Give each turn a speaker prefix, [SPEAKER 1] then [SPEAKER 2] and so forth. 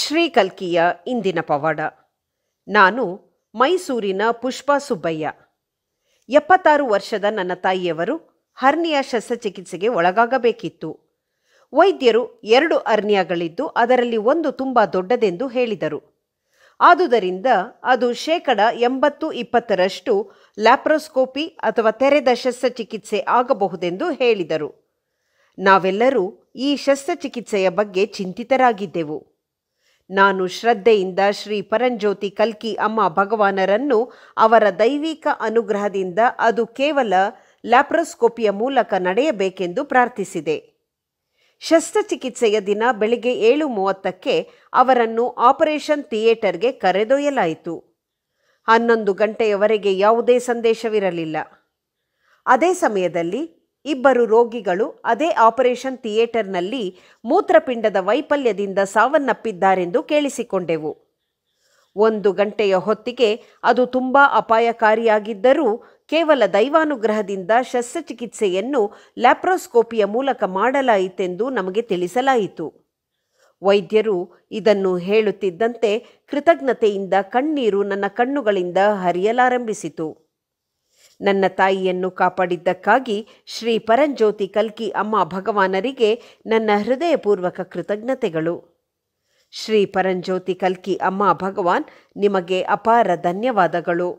[SPEAKER 1] ಶ್ರೀಕಲ್ಕಿಯ ಇಂದಿನ ಪವಾಡ ನಾನು ಮೈಸೂರಿನ ಪುಷ್ಪಾ ಸುಬ್ಬಯ್ಯ ಎಪ್ಪತ್ತಾರು ವರ್ಷದ ನನ್ನ ತಾಯಿಯವರು ಹರ್ನಿಯ ಶಸ್ತ್ರಚಿಕಿತ್ಸೆಗೆ ಒಳಗಾಗಬೇಕಿತ್ತು ವೈದ್ಯರು ಎರಡು ಅರ್ನಿಯಾಗಳಿದ್ದು ಅದರಲ್ಲಿ ಒಂದು ತುಂಬ ದೊಡ್ಡದೆಂದು ಹೇಳಿದರು ಆದುದರಿಂದ ಅದು ಶೇಕಡ ಎಂಬತ್ತು ಇಪ್ಪತ್ತರಷ್ಟು ಲ್ಯಾಪ್ರೋಸ್ಕೋಪಿ ಅಥವಾ ತೆರೆದ ಶಸ್ತ್ರಚಿಕಿತ್ಸೆ ಆಗಬಹುದೆಂದು ಹೇಳಿದರು ನಾವೆಲ್ಲರೂ ಈ ಶಸ್ತ್ರಚಿಕಿತ್ಸೆಯ ಬಗ್ಗೆ ಚಿಂತಿತರಾಗಿದ್ದೆವು ನಾನು ಶ್ರದ್ಧೆಯಿಂದ ಶ್ರೀ ಪರಂಜ್ಯೋತಿ ಕಲ್ಕಿ ಅಮ್ಮ ಭಗವಾನರನ್ನು ಅವರ ದೈವಿಕ ಅನುಗ್ರಹದಿಂದ ಅದು ಕೇವಲ ಲ್ಯಾಪ್ರೋಸ್ಕೋಪಿಯ ಮೂಲಕ ನಡೆಯಬೇಕೆಂದು ಪ್ರಾರ್ಥಿಸಿದೆ ಶಸ್ತ್ರಚಿಕಿತ್ಸೆಯ ದಿನ ಬೆಳಿಗ್ಗೆ ಏಳು ಮೂವತ್ತಕ್ಕೆ ಅವರನ್ನು ಆಪರೇಷನ್ ಥಿಯೇಟರ್ಗೆ ಕರೆದೊಯ್ಯಲಾಯಿತು ಹನ್ನೊಂದು ಗಂಟೆಯವರೆಗೆ ಯಾವುದೇ ಸಂದೇಶವಿರಲಿಲ್ಲ ಅದೇ ಸಮಯದಲ್ಲಿ ಇಬ್ಬರು ರೋಗಿಗಳು ಅದೇ ಆಪರೇಷನ್ ಥಿಯೇಟರ್ನಲ್ಲಿ ಮೂತ್ರಪಿಂಡದ ವೈಫಲ್ಯದಿಂದ ಸಾವನ್ನಪ್ಪಿದ್ದಾರೆಂದು ಕೇಳಿಸಿಕೊಂಡೆವು ಒಂದು ಗಂಟೆಯ ಹೊತ್ತಿಗೆ ಅದು ತುಂಬ ಅಪಾಯಕಾರಿಯಾಗಿದ್ದರೂ ಕೇವಲ ದೈವಾನುಗ್ರಹದಿಂದ ಶಸ್ತ್ರಚಿಕಿತ್ಸೆಯನ್ನು ಲ್ಯಾಪ್ರೋಸ್ಕೋಪಿಯ ಮೂಲಕ ಮಾಡಲಾಯಿತೆಂದು ನಮಗೆ ತಿಳಿಸಲಾಯಿತು ವೈದ್ಯರು ಇದನ್ನು ಹೇಳುತ್ತಿದ್ದಂತೆ ಕೃತಜ್ಞತೆಯಿಂದ ಕಣ್ಣೀರು ನನ್ನ ಕಣ್ಣುಗಳಿಂದ ಹರಿಯಲಾರಂಭಿಸಿತು ನನ್ನ ತಾಯಿಯನ್ನು ಕಾಪಾಡಿದ್ದಕ್ಕಾಗಿ ಶ್ರೀ ಪರಂಜ್ಯೋತಿ ಕಲ್ಕಿ ಅಮ್ಮ ಭಗವಾನರಿಗೆ ನನ್ನ ಹೃದಯಪೂರ್ವಕ ಕೃತಜ್ಞತೆಗಳು ಶ್ರೀ ಪರಂಜ್ಯೋತಿ ಕಲ್ಕಿ ಅಮ್ಮ ಭಗವಾನ್ ನಿಮಗೆ ಅಪಾರ ಧನ್ಯವಾದಗಳು